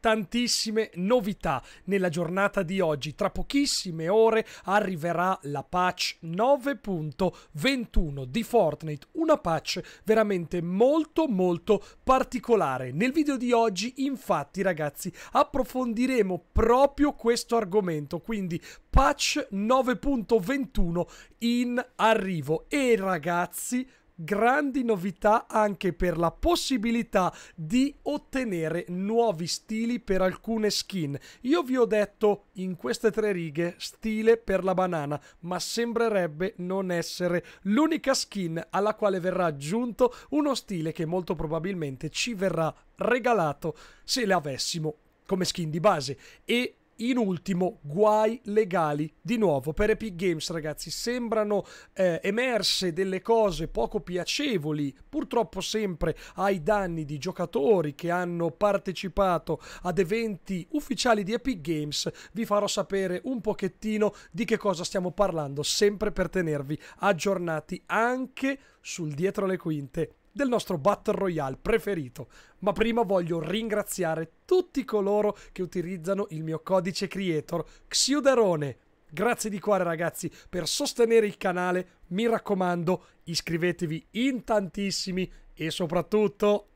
tantissime novità nella giornata di oggi. Tra pochissime ore arriverà la patch 9.21 di Fortnite, una patch veramente molto molto particolare. Nel video di oggi infatti ragazzi approfondiremo proprio questo argomento, quindi patch 9.21 in arrivo e ragazzi grandi novità anche per la possibilità di ottenere nuovi stili per alcune skin. Io vi ho detto in queste tre righe stile per la banana, ma sembrerebbe non essere l'unica skin alla quale verrà aggiunto uno stile che molto probabilmente ci verrà regalato se l'avessimo come skin di base e in ultimo, guai legali di nuovo per Epic Games, ragazzi. Sembrano eh, emerse delle cose poco piacevoli, purtroppo sempre ai danni di giocatori che hanno partecipato ad eventi ufficiali di Epic Games. Vi farò sapere un pochettino di che cosa stiamo parlando, sempre per tenervi aggiornati anche sul dietro le quinte del nostro Battle Royale preferito. Ma prima voglio ringraziare tutti coloro che utilizzano il mio codice creator Xiuderone. Grazie di cuore ragazzi per sostenere il canale, mi raccomando iscrivetevi in tantissimi e soprattutto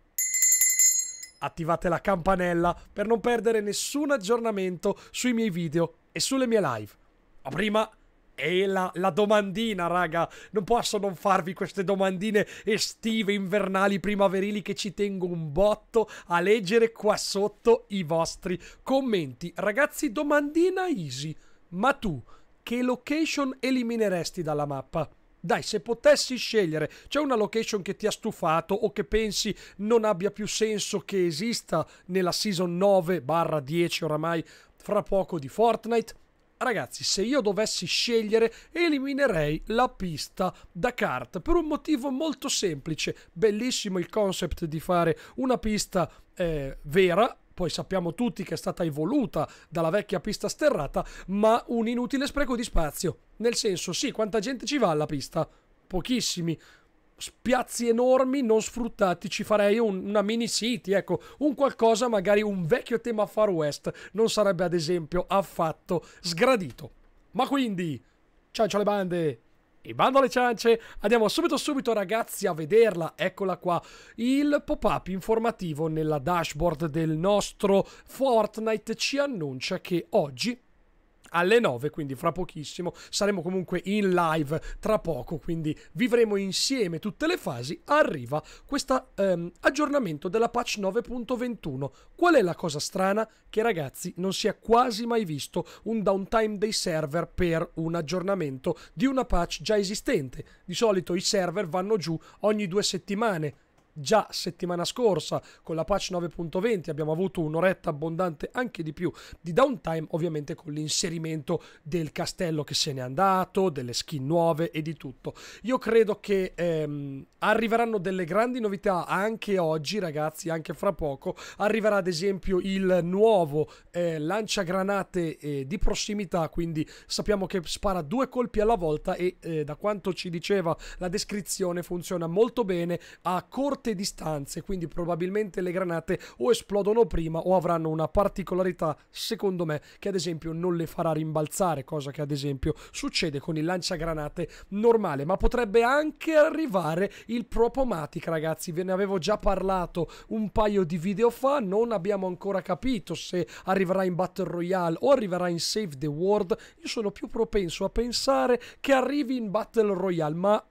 attivate la campanella per non perdere nessun aggiornamento sui miei video e sulle mie live. Ma prima e la, la, domandina, raga, non posso non farvi queste domandine estive, invernali, primaverili che ci tengo un botto a leggere qua sotto i vostri commenti. Ragazzi, domandina easy, ma tu che location elimineresti dalla mappa? Dai, se potessi scegliere, c'è una location che ti ha stufato o che pensi non abbia più senso che esista nella season 9 10 oramai fra poco di Fortnite? Ragazzi, se io dovessi scegliere, eliminerei la pista da kart per un motivo molto semplice. Bellissimo il concept di fare una pista eh, vera, poi sappiamo tutti che è stata evoluta dalla vecchia pista sterrata, ma un inutile spreco di spazio. Nel senso, sì, quanta gente ci va alla pista? Pochissimi spiazzi enormi non sfruttati, ci farei un, una mini city, ecco, un qualcosa, magari un vecchio tema Far West, non sarebbe ad esempio affatto sgradito. Ma quindi, ciancio alle bande! E bando alle ciance, andiamo subito subito ragazzi a vederla, eccola qua, il pop-up informativo nella dashboard del nostro Fortnite ci annuncia che oggi alle 9, quindi fra pochissimo saremo comunque in live tra poco, quindi vivremo insieme tutte le fasi. Arriva questo ehm, aggiornamento della patch 9.21. Qual è la cosa strana? Che ragazzi non si è quasi mai visto un downtime dei server per un aggiornamento di una patch già esistente. Di solito i server vanno giù ogni due settimane già settimana scorsa con la patch 9.20 abbiamo avuto un'oretta abbondante anche di più di downtime ovviamente con l'inserimento del castello che se n'è andato delle skin nuove e di tutto io credo che ehm, arriveranno delle grandi novità anche oggi ragazzi anche fra poco arriverà ad esempio il nuovo eh, lanciagranate eh, di prossimità quindi sappiamo che spara due colpi alla volta e eh, da quanto ci diceva la descrizione funziona molto bene a corto corte distanze, quindi probabilmente le granate o esplodono prima o avranno una particolarità, secondo me, che ad esempio non le farà rimbalzare, cosa che ad esempio succede con il lanciagranate normale, ma potrebbe anche arrivare il Propomatic, ragazzi, ve ne avevo già parlato un paio di video fa, non abbiamo ancora capito se arriverà in Battle Royale o arriverà in Save the World, io sono più propenso a pensare che arrivi in Battle Royale, ma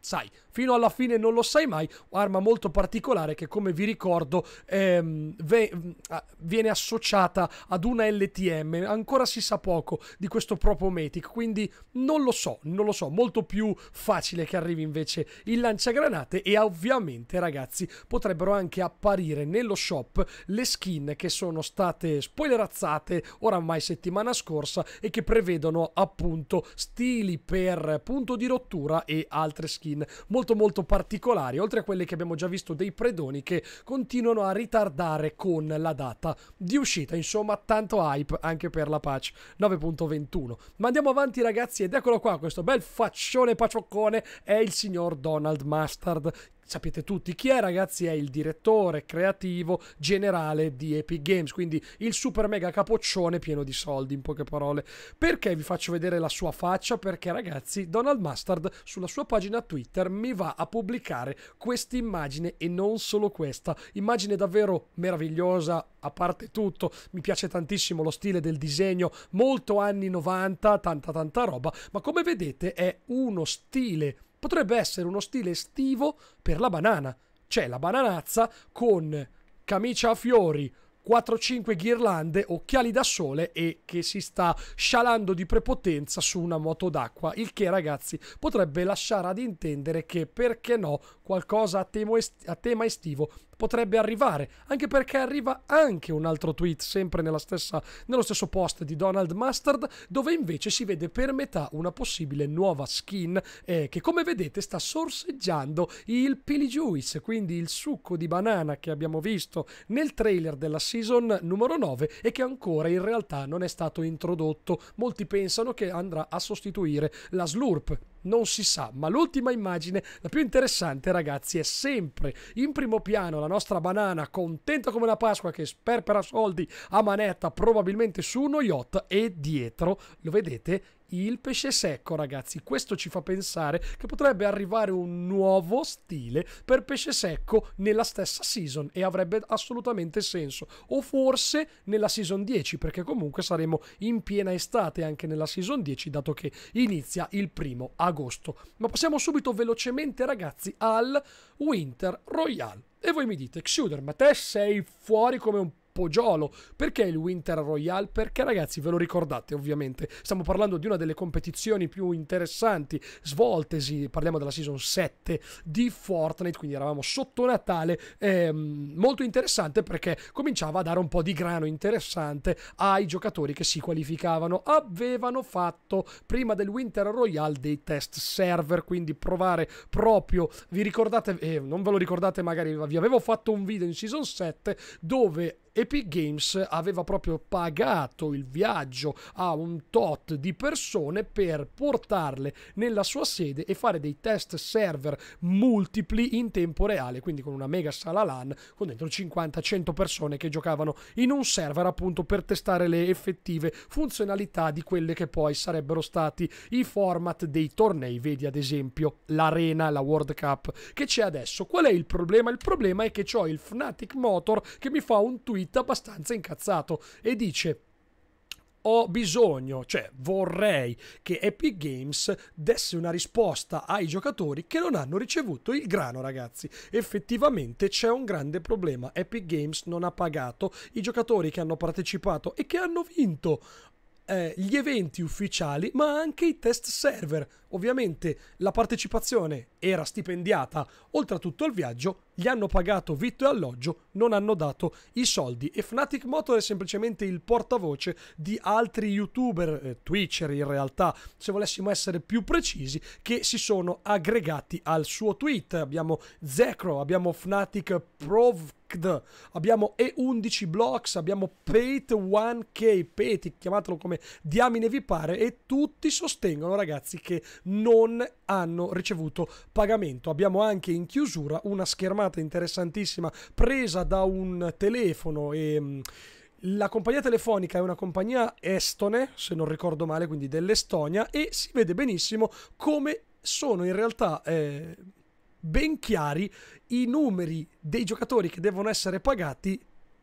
sai, fino alla fine non lo sai mai, arma molto particolare che come vi ricordo ehm, ve, mm, viene associata ad una LTM, ancora si sa poco di questo proprio Propomatic, quindi non lo so, non lo so, molto più facile che arrivi invece il lanciagranate e ovviamente ragazzi potrebbero anche apparire nello shop le skin che sono state spoilerazzate oramai settimana scorsa e che prevedono appunto stili per punto di rottura e altre skin molto molto molto particolari, oltre a quelli che abbiamo già visto dei predoni che continuano a ritardare con la data di uscita. Insomma, tanto hype anche per la patch 9.21. Ma andiamo avanti ragazzi ed eccolo qua, questo bel faccione pacioccone è il signor Donald Mustard sapete tutti chi è, ragazzi, è il direttore creativo generale di Epic Games, quindi il super mega capoccione pieno di soldi, in poche parole. Perché vi faccio vedere la sua faccia? Perché, ragazzi, Donald Mustard sulla sua pagina Twitter mi va a pubblicare questa immagine e non solo questa. Immagine davvero meravigliosa, a parte tutto, mi piace tantissimo lo stile del disegno, molto anni 90, tanta tanta roba, ma come vedete è uno stile potrebbe essere uno stile estivo per la banana. Cioè la bananazza con camicia a fiori, 4-5 ghirlande, occhiali da sole e che si sta scialando di prepotenza su una moto d'acqua, il che ragazzi potrebbe lasciare ad intendere che perché no qualcosa a, a tema estivo potrebbe arrivare, anche perché arriva anche un altro tweet, sempre stessa, nello stesso post di Donald Mustard, dove invece si vede per metà una possibile nuova skin eh, che come vedete sta sorseggiando il Pili Juice, quindi il succo di banana che abbiamo visto nel trailer della season numero 9 e che ancora in realtà non è stato introdotto. Molti pensano che andrà a sostituire la Slurp non si sa, ma l'ultima immagine, la più interessante ragazzi, è sempre in primo piano la nostra banana contenta come una Pasqua che sperpera soldi a manetta probabilmente su uno yacht e dietro, lo vedete, il pesce secco, ragazzi. Questo ci fa pensare che potrebbe arrivare un nuovo stile per pesce secco nella stessa season e avrebbe assolutamente senso. O forse nella season 10, perché comunque saremo in piena estate anche nella season 10, dato che inizia il primo agosto. Ma passiamo subito velocemente, ragazzi, al Winter Royale. E voi mi dite, Xuder, ma te sei fuori come un Poggiolo. Perché il Winter Royale? Perché ragazzi, ve lo ricordate ovviamente, stiamo parlando di una delle competizioni più interessanti svoltesi, parliamo della season 7 di Fortnite, quindi eravamo sotto Natale, ehm, molto interessante perché cominciava a dare un po' di grano interessante ai giocatori che si qualificavano. Avevano fatto prima del Winter Royale dei test server, quindi provare proprio, vi ricordate, eh, non ve lo ricordate magari, vi avevo fatto un video in season 7 dove Epic Games aveva proprio pagato il viaggio a un tot di persone per portarle nella sua sede e fare dei test server multipli in tempo reale, quindi con una mega sala LAN con dentro 50-100 persone che giocavano in un server appunto per testare le effettive funzionalità di quelle che poi sarebbero stati i format dei tornei, vedi ad esempio l'arena, la World Cup che c'è adesso. Qual è il problema? Il problema è che ho il Fnatic Motor che mi fa un tweet tweet abbastanza incazzato e dice ho bisogno, cioè vorrei che Epic Games desse una risposta ai giocatori che non hanno ricevuto il grano, ragazzi. Effettivamente c'è un grande problema. Epic Games non ha pagato i giocatori che hanno partecipato e che hanno vinto eh, gli eventi ufficiali, ma anche i test server. Ovviamente la partecipazione era stipendiata, oltre a tutto il viaggio gli hanno pagato vitto e alloggio, non hanno dato i soldi. E Fnatic Motor è semplicemente il portavoce di altri youtuber, eh, twitcher in realtà, se volessimo essere più precisi, che si sono aggregati al suo tweet. Abbiamo Zekro, abbiamo Fnatic Prov abbiamo E11 Blocks, abbiamo Pate 1K, Pate, chiamatelo come diamine vi pare, e tutti sostengono ragazzi che non hanno ricevuto pagamento. Abbiamo anche in chiusura una schermata telefonata interessantissima presa da un telefono e... Mm, la compagnia telefonica è una compagnia estone, se non ricordo male, quindi dell'Estonia, e si vede benissimo come sono in realtà eh, ben chiari i numeri dei giocatori che devono essere pagati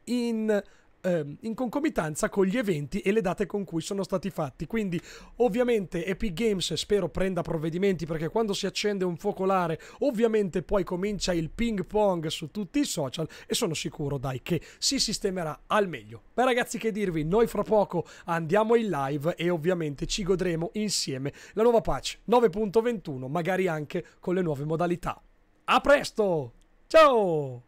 in ehm, in concomitanza con gli eventi e le date con cui sono stati fatti. Quindi ovviamente Epic Games spero prenda provvedimenti perché quando si accende un focolare ovviamente poi comincia il ping pong su tutti i social e sono sicuro dai che si sistemerà al meglio. Beh ragazzi che dirvi, noi fra poco andiamo in live e ovviamente ci godremo insieme la nuova patch 9.21 magari anche con le nuove modalità. A presto! Ciao!